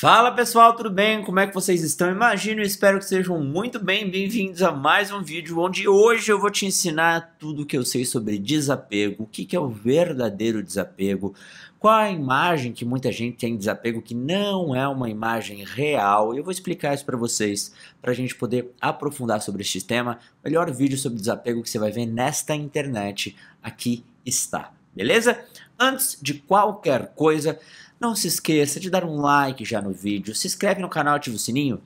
Fala pessoal, tudo bem? Como é que vocês estão? Imagino, espero que sejam muito bem. Bem-vindos a mais um vídeo onde hoje eu vou te ensinar tudo o que eu sei sobre desapego, o que, é o verdadeiro desapego, qual a imagem que muita gente tem de desapego que não é uma imagem real. Eu vou explicar isso para vocês, para a gente poder aprofundar sobre este tema. O melhor vídeo sobre desapego que você vai ver nesta internet aqui está, beleza? Antes de qualquer coisa, não se esqueça de dar um like já no vídeo, se inscreve no canal, ativa o sininho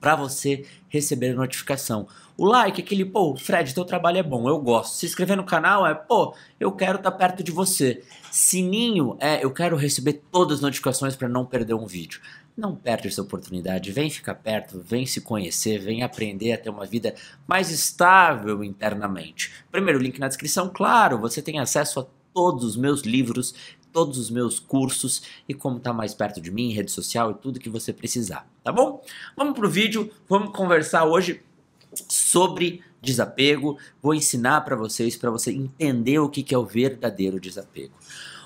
para você receber a notificação. O like, aquele, pô, Fred, teu trabalho é bom, eu gosto. Se inscrever no canal é, pô, eu quero estar tá perto de você. Sininho é, eu quero receber todas as notificações para não perder um vídeo. Não perde essa oportunidade, vem ficar perto, vem se conhecer, vem aprender a ter uma vida mais estável internamente. Primeiro link na descrição, claro, você tem acesso a todos os meus livros todos os meus cursos e como está tá mais perto de mim, rede social e tudo que você precisar, tá bom? Vamos pro vídeo, vamos conversar hoje sobre desapego. Vou ensinar para vocês para você entender o que, que é o verdadeiro desapego.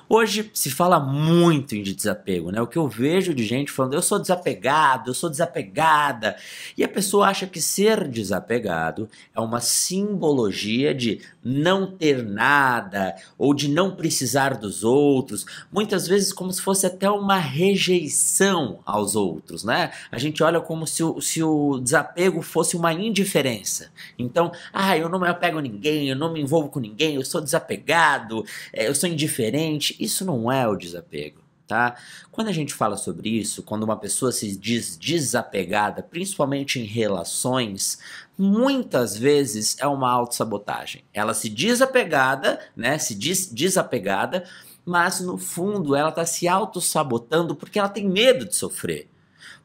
Hoje se fala muito em desapego, né? O que eu vejo de gente falando, eu sou desapegado, eu sou desapegada. E a pessoa acha que ser desapegado é uma simbologia de não ter nada ou de não precisar dos outros, muitas vezes como se fosse até uma rejeição aos outros, né? A gente olha como se o, se o desapego fosse uma indiferença. Então, ah, eu não me apego a ninguém, eu não me envolvo com ninguém, eu sou desapegado, é, eu sou indiferente isso não é o desapego. Tá? Quando a gente fala sobre isso, quando uma pessoa se diz desapegada, principalmente em relações, muitas vezes é uma autossabotagem. Ela se desapegada, né? Se diz desapegada, mas no fundo ela está se autossabotando porque ela tem medo de sofrer.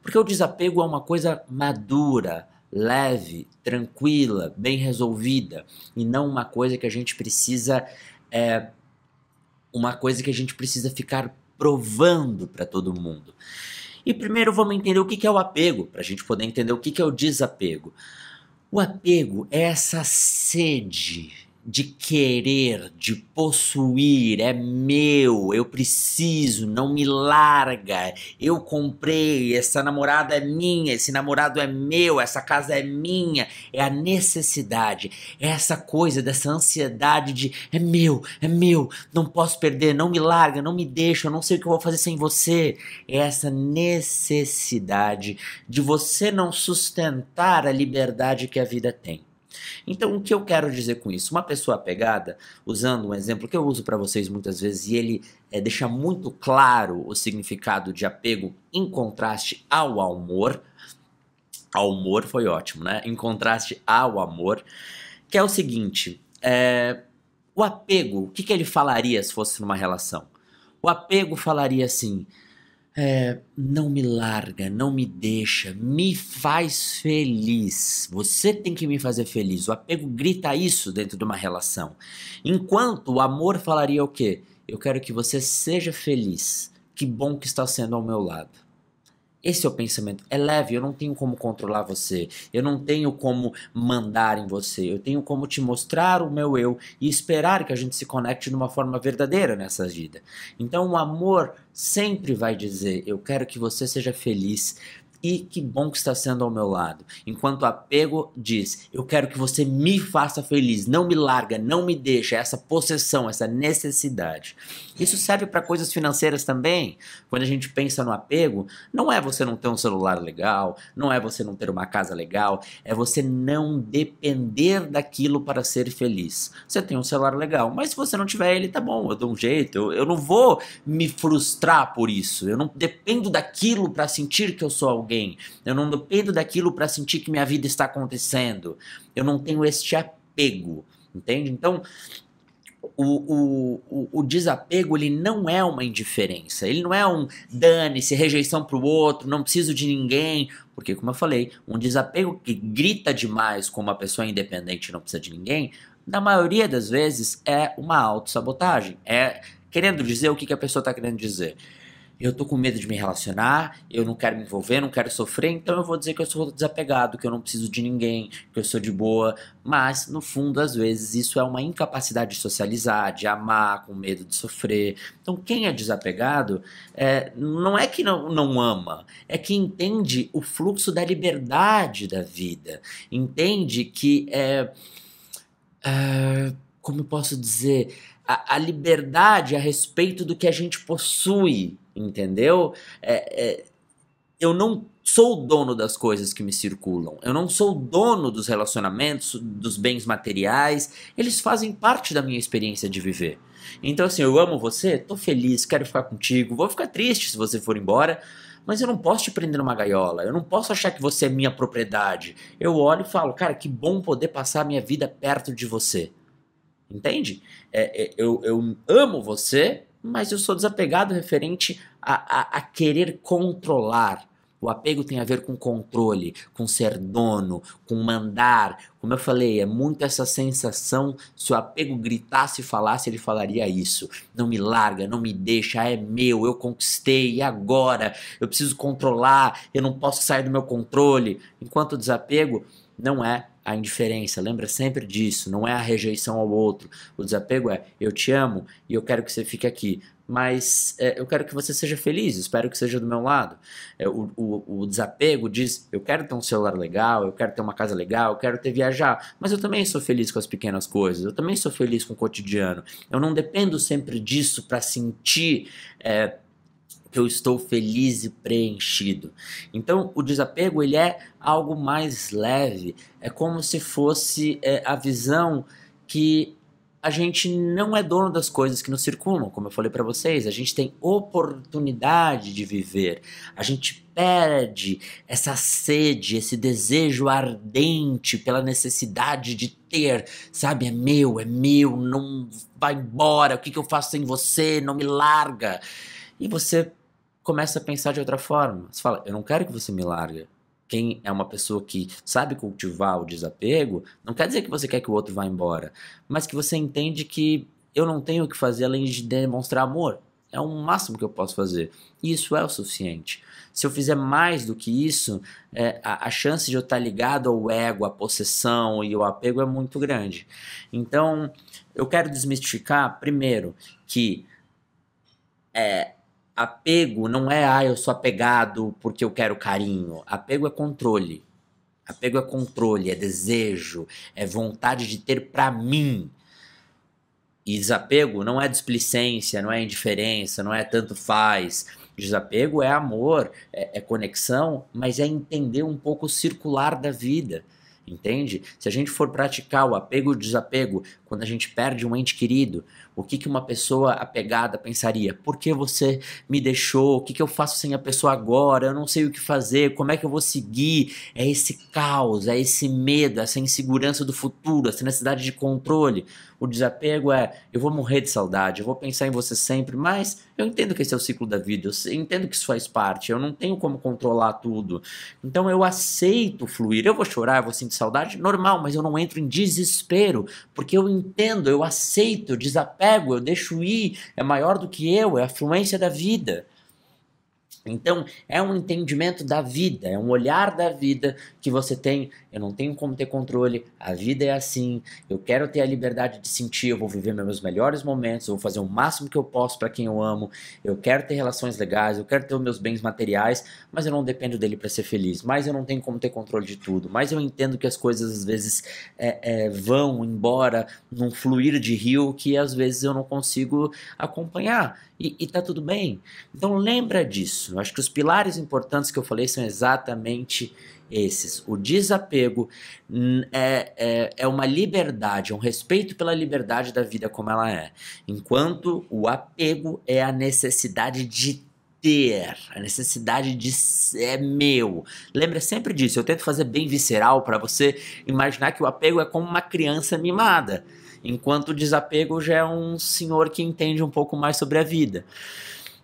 Porque o desapego é uma coisa madura, leve, tranquila, bem resolvida, e não uma coisa que a gente precisa. É, uma coisa que a gente precisa ficar provando para todo mundo. E primeiro vamos entender o que, é o apego, para a gente poder entender o que é o desapego. O apego é essa sede de querer, de possuir, é meu, eu preciso, não me larga. Eu comprei, essa namorada é minha, esse namorado é meu, essa casa é minha. É a necessidade, é essa coisa dessa ansiedade de é meu, é meu, não posso perder, não me larga, não me deixa, eu não sei o que eu vou fazer sem você. É essa necessidade de você não sustentar a liberdade que a vida tem. Então, o que eu quero dizer com isso? Uma pessoa apegada, usando um exemplo que eu uso para vocês muitas vezes, e ele é, deixa muito claro o significado de apego em contraste ao amor. Ao humor foi ótimo, né? Em contraste ao amor, que é o seguinte: é, o apego, o que, que ele falaria se fosse numa relação? O apego falaria assim: é, não me larga, não me deixa, me faz feliz. Você tem que me fazer feliz. O apego grita isso dentro de uma relação. Enquanto o amor falaria o quê? Eu quero que você seja feliz. Que bom que está sendo ao meu lado. Esse é o pensamento. É leve, eu não tenho como controlar você. Eu não tenho como mandar em você. Eu tenho como te mostrar o meu eu e esperar que a gente se conecte de uma forma verdadeira nessa vida. Então o amor sempre vai dizer: eu quero que você seja feliz e que bom que está sendo ao meu lado. Enquanto o apego diz, eu quero que você me faça feliz, não me larga, não me deixa, essa possessão, essa necessidade. Isso serve para coisas financeiras também. Quando a gente pensa no apego, não é você não ter um celular legal, não é você não ter uma casa legal, é você não depender daquilo para ser feliz. Você tem um celular legal, mas se você não tiver ele, tá bom, eu dou um jeito, eu, eu não vou me frustrar por isso, eu não dependo daquilo para sentir que eu sou alguém alguém. Eu não dependo daquilo para sentir que minha vida está acontecendo. Eu não tenho este apego, entende? Então, o, o, o, desapego ele não é uma indiferença, ele não é um dane-se, rejeição para o outro, não preciso de ninguém, porque como eu falei, um desapego que grita demais como uma pessoa independente não precisa de ninguém, na maioria das vezes é uma autossabotagem, é querendo dizer o que, que a pessoa está querendo dizer eu tô com medo de me relacionar, eu não quero me envolver, não quero sofrer, então eu vou dizer que eu sou desapegado, que eu não preciso de ninguém, que eu sou de boa. Mas, no fundo, às vezes, isso é uma incapacidade de socializar, de amar, com medo de sofrer. Então, quem é desapegado é, não é que não, não ama, é que entende o fluxo da liberdade da vida, entende que é. é como eu posso dizer? a, a liberdade a respeito do que a gente possui, entendeu? É, é, eu não sou o dono das coisas que me circulam. Eu não sou o dono dos relacionamentos, dos bens materiais. Eles fazem parte da minha experiência de viver. Então, assim, eu amo você, tô feliz, quero ficar contigo, vou ficar triste se você for embora, mas eu não posso te prender numa gaiola, eu não posso achar que você é minha propriedade. Eu olho e falo, cara, que bom poder passar a minha vida perto de você. Entende? É, é, eu, eu amo você, mas eu sou desapegado referente a, a, a querer controlar. O apego tem a ver com controle, com ser dono, com mandar. Como eu falei, é muito essa sensação. Se o apego gritasse e falasse, ele falaria isso. Não me larga, não me deixa, é meu, eu conquistei, e agora? Eu preciso controlar, eu não posso sair do meu controle. Enquanto o desapego não é a indiferença, lembra sempre disso, não é a rejeição ao outro. O desapego é eu te amo e eu quero que você fique aqui, mas é, eu quero que você seja feliz, espero que seja do meu lado. É, o, o, o, desapego diz eu quero ter um celular legal, eu quero ter uma casa legal, eu quero ter viajar, mas eu também sou feliz com as pequenas coisas, eu também sou feliz com o cotidiano. Eu não dependo sempre disso para sentir. É, eu estou feliz e preenchido. Então, o desapego ele é algo mais leve, é como se fosse é, a visão que a gente não é dono das coisas que nos circulam como eu falei para vocês, a gente tem oportunidade de viver, a gente perde essa sede, esse desejo ardente pela necessidade de ter, sabe? É meu, é meu, não vai embora, o que, que eu faço sem você, não me larga. E você começa a pensar de outra forma. Você fala, eu não quero que você me largue. Quem é uma pessoa que sabe cultivar o desapego, não quer dizer que você quer que o outro vá embora, mas que você entende que eu não tenho o que fazer além de demonstrar amor. É o máximo que eu posso fazer. E isso é o suficiente. Se eu fizer mais do que isso, é, a, a, chance de eu estar ligado ao ego, à possessão e ao apego é muito grande. Então, eu quero desmistificar, primeiro, que é, apego não é, ah, eu sou apegado porque eu quero carinho. Apego é controle. Apego é controle, é desejo, é vontade de ter para mim. E desapego não é displicência, não é indiferença, não é tanto faz. Desapego é amor, é, é conexão, mas é entender um pouco o circular da vida entende? Se a gente for praticar o apego e o desapego quando a gente perde um ente querido, o que, que uma pessoa apegada pensaria? Por que você me deixou? O que, que eu faço sem a pessoa agora? Eu não sei o que fazer, como é que eu vou seguir? É esse caos, é esse medo, essa insegurança do futuro, essa necessidade de controle. O desapego é: eu vou morrer de saudade, eu vou pensar em você sempre, mas eu entendo que esse é o ciclo da vida, eu entendo que isso faz parte, eu não tenho como controlar tudo. Então eu aceito fluir. Eu vou chorar, eu vou sentir saudade, normal, mas eu não entro em desespero, porque eu entendo, eu aceito, eu desapego, eu deixo ir, é maior do que eu, é a fluência da vida. Então, é um entendimento da vida, é um olhar da vida que você tem. Eu não tenho como ter controle, a vida é assim. Eu quero ter a liberdade de sentir, eu vou viver meus melhores momentos, eu vou fazer o máximo que eu posso para quem eu amo. Eu quero ter relações legais, eu quero ter os meus bens materiais, mas eu não dependo dele para ser feliz. Mas eu não tenho como ter controle de tudo. Mas eu entendo que as coisas às vezes é, é, vão embora num fluir de rio que às vezes eu não consigo acompanhar. E, e tá tudo bem. Então, lembra disso. Eu acho que os pilares importantes que eu falei são exatamente esses. O desapego é, é, é uma liberdade, é um respeito pela liberdade da vida como ela é, enquanto o apego é a necessidade de ter, a necessidade de ser é meu. Lembra sempre disso. Eu tento fazer bem visceral para você imaginar que o apego é como uma criança mimada, enquanto o desapego já é um senhor que entende um pouco mais sobre a vida.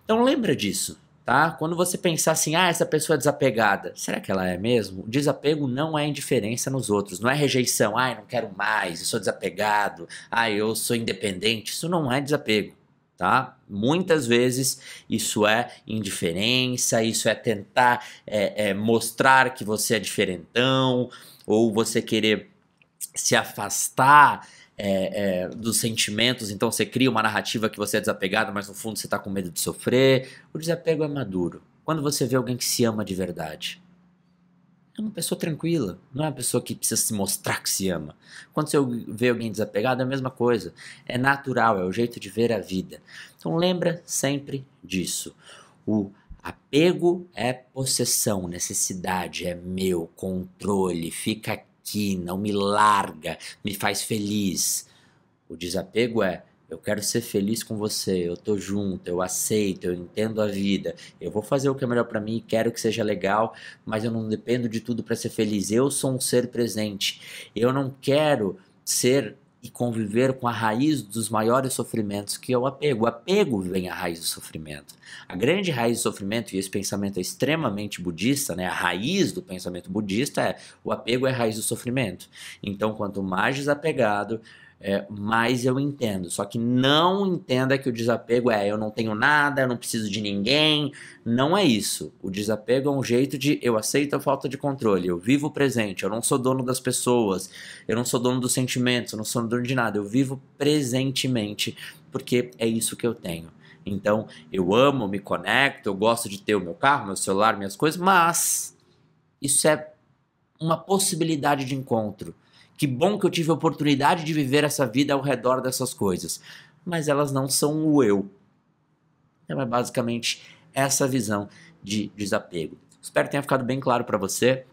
Então lembra disso tá? Quando você pensar assim, ah, essa pessoa é desapegada, será que ela é mesmo? desapego não é indiferença nos outros, não é rejeição, ai, não quero mais, eu sou desapegado, ai, eu sou independente, isso não é desapego, tá? Muitas vezes isso é indiferença, isso é tentar é, é, mostrar que você é diferentão, ou você querer se afastar é, é, dos sentimentos, então você cria uma narrativa que você é desapegado, mas no fundo você está com medo de sofrer. O desapego é maduro. Quando você vê alguém que se ama de verdade, é uma pessoa tranquila, não é uma pessoa que precisa se mostrar que se ama. Quando você vê alguém desapegado, é a mesma coisa. É natural, é o jeito de ver a vida. Então lembra sempre disso. O apego é possessão, necessidade, é meu, controle, fica aqui, não me larga, me faz feliz. O desapego é eu quero ser feliz com você, eu tô junto, eu aceito, eu entendo a vida, eu vou fazer o que é melhor para mim, quero que seja legal, mas eu não dependo de tudo para ser feliz. Eu sou um ser presente. Eu não quero ser e conviver com a raiz dos maiores sofrimentos, que é o apego. O apego vem à raiz do sofrimento. A grande raiz do sofrimento, e esse pensamento é extremamente budista, né? a raiz do pensamento budista é o apego é a raiz do sofrimento. Então, quanto mais desapegado, é, mais eu entendo. Só que não entenda que o desapego é eu não tenho nada, eu não preciso de ninguém. Não é isso. O desapego é um jeito de eu aceito a falta de controle, eu vivo o presente, eu não sou dono das pessoas, eu não sou dono dos sentimentos, eu não sou dono de nada, eu vivo presentemente, porque é isso que eu tenho. Então, eu amo, me conecto, eu gosto de ter o meu carro, meu celular, minhas coisas, mas isso é uma possibilidade de encontro. Que bom que eu tive a oportunidade de viver essa vida ao redor dessas coisas. Mas elas não são o eu. Então é basicamente essa visão de desapego. Espero que tenha ficado bem claro para você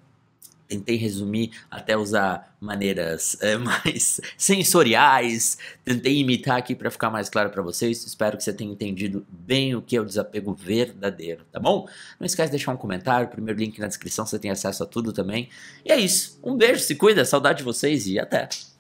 tentei resumir até usar maneiras é, mais sensoriais, tentei imitar aqui para ficar mais claro para vocês. Espero que você tenha entendido bem o que é o desapego verdadeiro, tá bom? Não esquece de deixar um comentário, primeiro link na descrição, você tem acesso a tudo também. E é isso. Um beijo, se cuida, saudade de vocês e até.